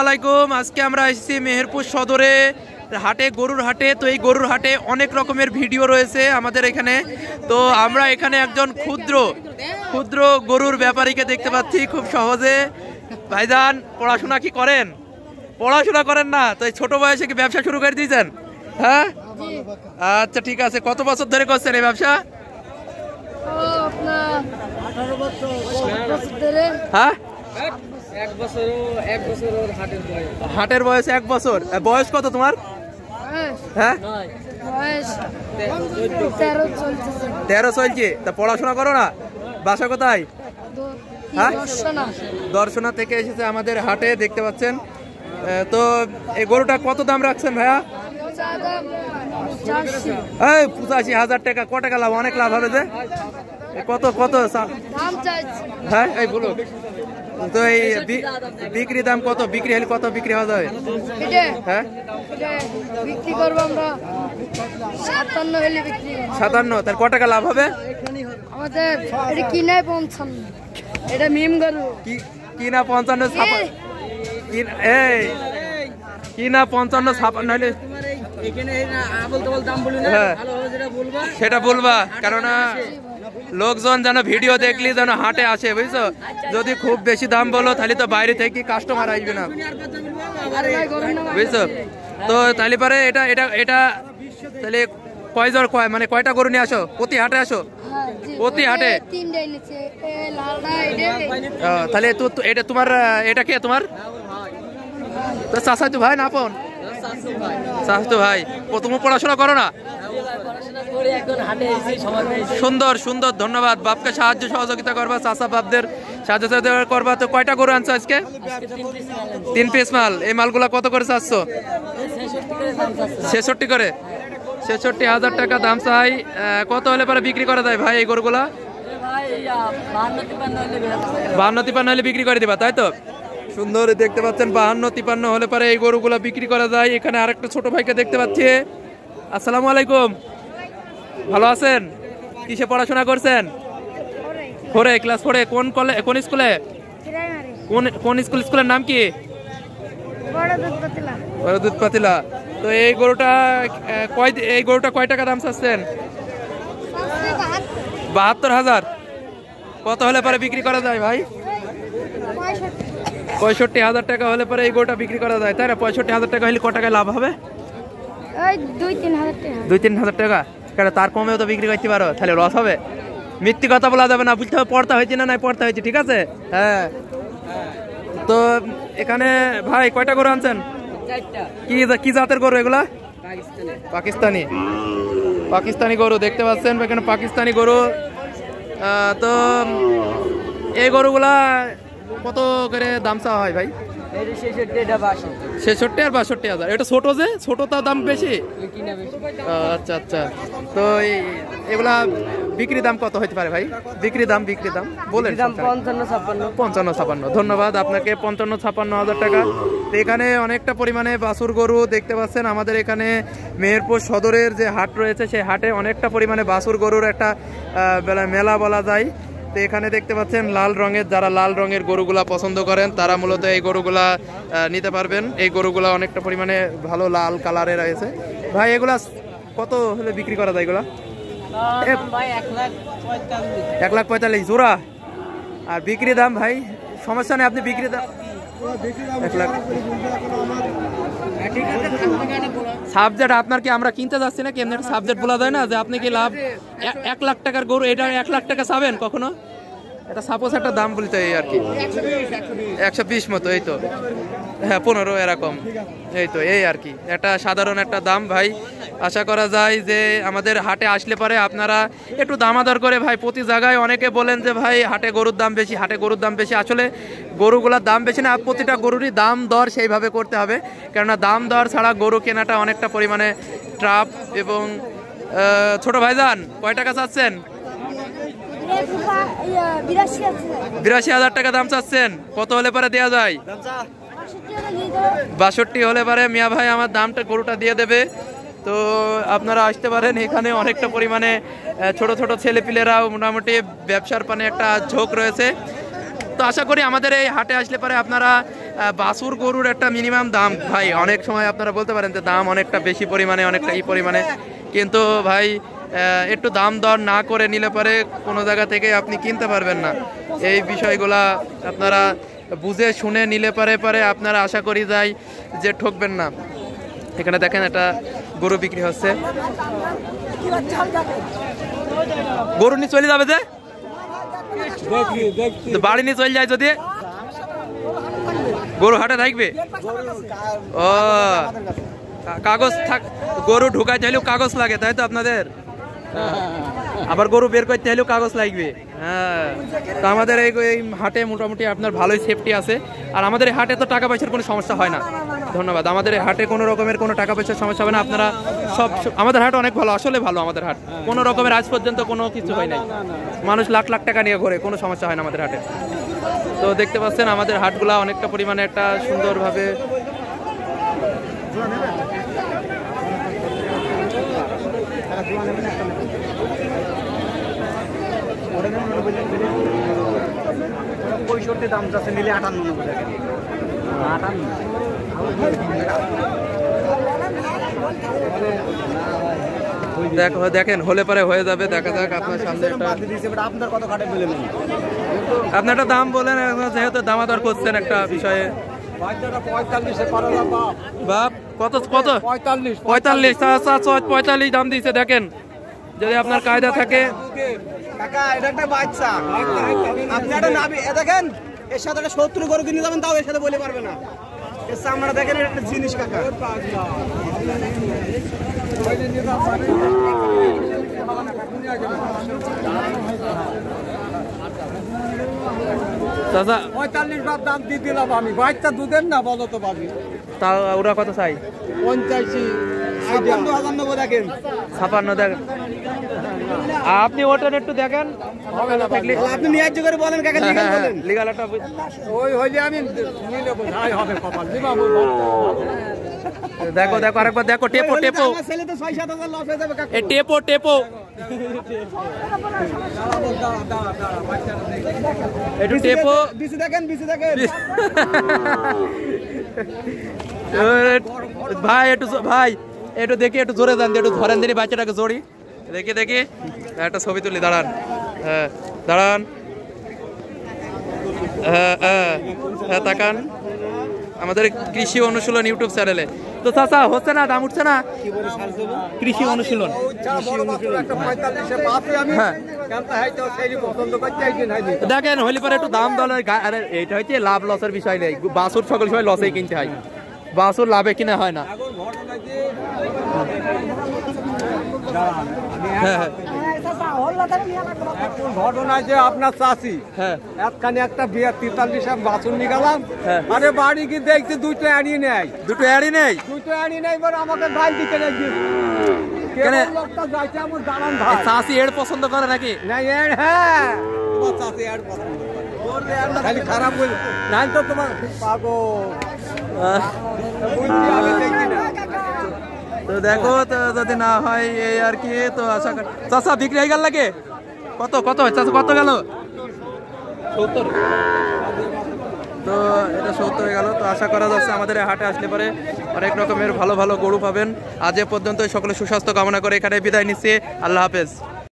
আলাইকুম আজকে আমরা এসেছি মেহেরপুর সদরে হাটে গরুর হাটে তো এই গরুর হাটে অনেক রকমের ভিডিও রয়েছে আমাদের এখানে তো আমরা এখানে একজন ক্ষুদ্র ক্ষুদ্র গরুর ব্যাপারীকে দেখতে পাচ্ছি খুব সহজে ভাইজান পড়াশোনা কি করেন পড়াশোনা করেন না তো এই ছোটো বয়সে কি ব্যবসা শুরু করে দিয়েছেন হ্যাঁ আচ্ছা ঠিক আছে কত বছর ধরে করছেন এই ব্যবসা হ্যাঁ হাটের বয়স এক বছর বয়স কত তোমার হ্যাঁ তেরো চলছে তা পড়াশোনা করো না বাসা কোথায় হ্যাঁ দর্শনা থেকে এসেছে আমাদের হাটে দেখতে পাচ্ছেন তো এই গরুটা কত দাম রাখছেন ভাইয়া পঁচাশি হাজার টাকা ক টাকা লাভ অনেক লাভ হবে যে কত কত হ্যাঁ এই বলুন তো এই বিক্রি দাম কত বিক্রি হলে কত বিক্রি হওয়া যাবে হ্যাঁ বিক্রি করবো আমরা সাতান্ন হলে বিক্রি তার ক টাকা লাভ হবে এটা মিম গরু কি কিনা পঞ্চান্ন ছাপান্ন এই কিনা পঞ্চান্ন ছাপান্ন হলে হ্যাঁ। সেটা বলবা কেননা লোকজন যেন ভিডিও দেখলি যেন হাটে আসে বুঝছো যদি খুব বেশি দাম বলো তাহলে তো বাইরে থেকে কাস্টমার আসবে না বুঝছো তো তাহলে পরে এটা এটা এটা তাহলে কয়জন কয় মানে কয়টা গরু নিয়ে আসো প্রতি হাটে আসো প্রতি হাটে তাহলে এটা তোমার এটা কে তোমার তো চাষা তো ভাই না আপন পড়াশোনা সুন্দর সুন্দর ধন্যবাদ বাপকে সাহায্য সহযোগিতা করবা চাষা বাপদের সাহায্য করবা তো কয়টা গরু আনছো আজকে তিন পিস মাল এই মালগুলা কত করে চাচ্ছ ছেষট্টি করে ছেষট্টি হাজার টাকা দাম চাই কত হলে পরে বিক্রি করা যায় ভাই এই গরুগুলা বাহান্ন তিপান্ন হলে বিক্রি করে দিবা তাই তো সুন্দর দেখতে পাচ্ছেন বাহান্ন তিপান্ন হলে পরে এই গরুগুলো বিক্রি করা যায় এখানে আরেকটা ছোট ভাইকে দেখতে পাচ্ছি আসসালামু আলাইকুম ভালো আছেন কিসে পড়াশোনা করছেন ফোরে ক্লাস ফোরে কোন কলে কোন স্কুলে কোন কোন স্কুল স্কুলের নাম কি দুধ পাতিলা তো এই গরুটা কয় এই গরুটা কয় টাকা দাম চাচ্ছেন বাহাত্তর হাজার কত হলে পরে বিক্রি করা যায় ভাই পঁয়ষট্টি হাজার টাকা হলে পরে এই গোটা বিক্রি করা যায় তাই না পঁয়ষট্টি হাজার টাকা হলে ক টাকায় লাভ হবে দুই তিন হাজার টাকা কেন তার কমেও তো বিক্রি করতে পারো তাহলে লস হবে মিথ্যি কথা বলা যাবে না বুঝতে হবে পড়তা হয়েছে না নাই পড়তা হয়েছে ঠিক আছে হ্যাঁ তো এখানে ভাই কয়টা গরু আনছেন কি কি জাতের গরু এগুলা পাকিস্তানি পাকিস্তানি গরু দেখতে পাচ্ছেন এখানে পাকিস্তানি গরু তো এই গরুগুলা কত করে দাম চাওয়া হয় ভাই ছেষট্টি আর বাষট্টি হাজার এটা ছোট যে ছোট তার দাম বেশি আচ্ছা আচ্ছা তো এগুলা বিক্রি দাম কত হতে পারে ভাই বিক্রি দাম বিক্রি দাম বলেন পঞ্চান্ন ছাপান্ন ধন্যবাদ আপনাকে পঞ্চান্ন ছাপান্ন হাজার টাকা তো এখানে অনেকটা পরিমাণে বাসুর গরু দেখতে পাচ্ছেন আমাদের এখানে মেহেরপুর সদরের যে হাট রয়েছে সেই হাটে অনেকটা পরিমাণে বাসুর গরুর একটা মেলা বলা যায় তো এখানে দেখতে পাচ্ছেন লাল রঙের যারা লাল রঙের গরুগুলা পছন্দ করেন তারা মূলত এই গরুগুলা নিতে পারবেন এই গরুগুলা অনেকটা পরিমাণে ভালো লাল কালারে রয়েছে ভাই এগুলা কত হলে বিক্রি করা যায় এগুলা এক লাখ পঁয়তাল্লিশ জোড়া আর বিক্রি দাম ভাই সমস্যা নেই আপনি বিক্রি দাম সাবজেক্ট আপনার কি আমরা কিনতে যাচ্ছি না কেমন সাবজেক্ট বলা যায় না যে আপনি কি লাভ এক লাখ টাকার গরু এটা এক লাখ টাকা সাবেন কখনো এটা সাপোজ একটা দাম বলতে এই আর কি একশো বিশ মতো এই তো হ্যাঁ পনেরো এরকম এই তো এই আর কি একটা সাধারণ একটা দাম ভাই আশা করা যায় যে আমাদের হাটে আসলে পরে আপনারা একটু দামাদর করে ভাই প্রতি জায়গায় অনেকে বলেন যে ভাই হাটে গরুর দাম বেশি হাটে গরুর দাম বেশি আসলে গরুগুলোর দাম বেশি না প্রতিটা গরুরই দাম দর সেইভাবে করতে হবে কেননা দাম দর ছাড়া গরু কেনাটা অনেকটা পরিমাণে ট্রাপ এবং ছোট যান কয় টাকা চাচ্ছেন বিরাশি হাজার টাকা দাম চাচ্ছেন কত হলে পরে দেওয়া যায় বাষট্টি হলে পরে মিয়া ভাই আমার দামটা গরুটা দিয়ে দেবে তো আপনারা আসতে পারেন এখানে অনেকটা পরিমাণে ছোট ছোট ছেলেপিলেরাও মোটামুটি ব্যবসার পানে একটা ঝোঁক রয়েছে তো আশা করি আমাদের এই হাটে আসলে পরে আপনারা বাসুর গরুর একটা মিনিমাম দাম ভাই অনেক সময় আপনারা বলতে পারেন যে দাম অনেকটা বেশি পরিমাণে অনেকটা এই পরিমাণে কিন্তু ভাই একটু দাম দর না করে নিলে পরে কোনো জায়গা থেকে আপনি কিনতে পারবেন না এই বিষয়গুলা আপনারা বুঝে শুনে নিলে পরে পরে আপনারা আশা করি যাই যে ঠকবেন না এখানে দেখেন এটা গরু বিক্রি হচ্ছে গরু নিয়ে চলে যাবে যে বাড়ি নিয়ে চলে যায় যদি গরু হাটে থাকবে ও কাগজ থাক গরু ঢুকাইতে হলেও কাগজ লাগে তাই তো আপনাদের আবার গরু বের করতে হলেও কাগজ লাগবে হ্যাঁ তো আমাদের এই হাটে মোটামুটি আপনার ভালোই সেফটি আছে আর আমাদের এই হাটে তো টাকা পয়সার কোনো সমস্যা হয় না ধন্যবাদ আমাদের হাটে কোনো রকমের কোনো টাকা পয়সার সমস্যা হবে না আপনারা সব আমাদের হাট অনেক ভালো আসলে ভালো আমাদের হাট কোনো রকমের আজ পর্যন্ত কোনো কিছু হয় নাই মানুষ লাখ লাখ টাকা নিয়ে ঘোরে কোনো সমস্যা হয় না আমাদের হাটে তো দেখতে পাচ্ছেন আমাদের হাটগুলা অনেকটা পরিমাণে একটা সুন্দরভাবে পঁয়ষট্টি দাম যাচ্ছে নিলে আটান্ন আটান্ন দেখো দেখেন হলে পরে হয়ে যাবে দেখা যাক আপনার সামনে আপনার একটা দাম বলেন যেহেতু দামাদার করছেন একটা বিষয়ে দেখেন যদি আপনার কায়দা থাকে এর সাথে শত্রু করে কিনে যাবেন তাও এর সাথে বলে পারবে না চামড়া দেখেন একটা জিনিস কাকা দাদা পঁয়তাল্লিশ বার দাম দিয়ে দিলাম আমি বাইকটা দুধের না বলো তো তা ওরা কত চাই পঞ্চাশি ছাপান্ন হাজার দেখেন ছাপান্ন দেখেন আপনি ওটার একটু দেখেন আপনি নিয়ে করে বলেন কাকা হ্যাঁ, লিগাল আমি হবে কপাল দেখো দেখো আরেকবার দেখো টেপো টেপো টেপো টেপো একটু টেপো দেখেন ভাই একটু ভাই একটু দেখি একটু জোরে দেন একটু ধরেন দিনি বাচ্চাটাকে জড়ি দেখি দেখি একটা ছবি তুলি দাঁড়ান হ্যাঁ দাঁড়ান হ্যাঁ, হ্যাঁ, হ্যাঁ তাকান আমাদের কৃষি অনুশীলন ইউটিউব চ্যানেলে তো চাচা হচ্ছে না দাম উঠছে না কৃষি অনুশীলন হ্যাঁ। দেখেন হলি পরে একটু দাম দলের এটা হচ্ছে লাভ লসের বিষয় নেই বাসুর সকল সময় লসেই কিনতে হয় বাছুর লাভে কিনা হয় না ঘটনা হ্যাঁ, হ্যাঁ। যে আপনার হ্যাঁ। একটা বিয়ার বাছুর আরে বাড়ি কি দেখছি দুটো নেই আড়ি নেই আমাকে দিতে পছন্দ করে নাকি না হ্যাঁ খালি খারাপ তো তোমার তো দেখো তো যদি না হয় এই আর কি তো আশা করি চাষা বিক্রি হয়ে গেল লাগে কত কত চাষা কত গেল তো এটা সত্য হয়ে গেল তো আশা করা যাচ্ছে আমাদের হাটে আসলে পরে অনেক রকমের ভালো ভালো গরু পাবেন আজ এ পর্যন্ত সকলে সুস্বাস্থ্য কামনা করে এখানে বিদায় নিচ্ছি আল্লাহ হাফেজ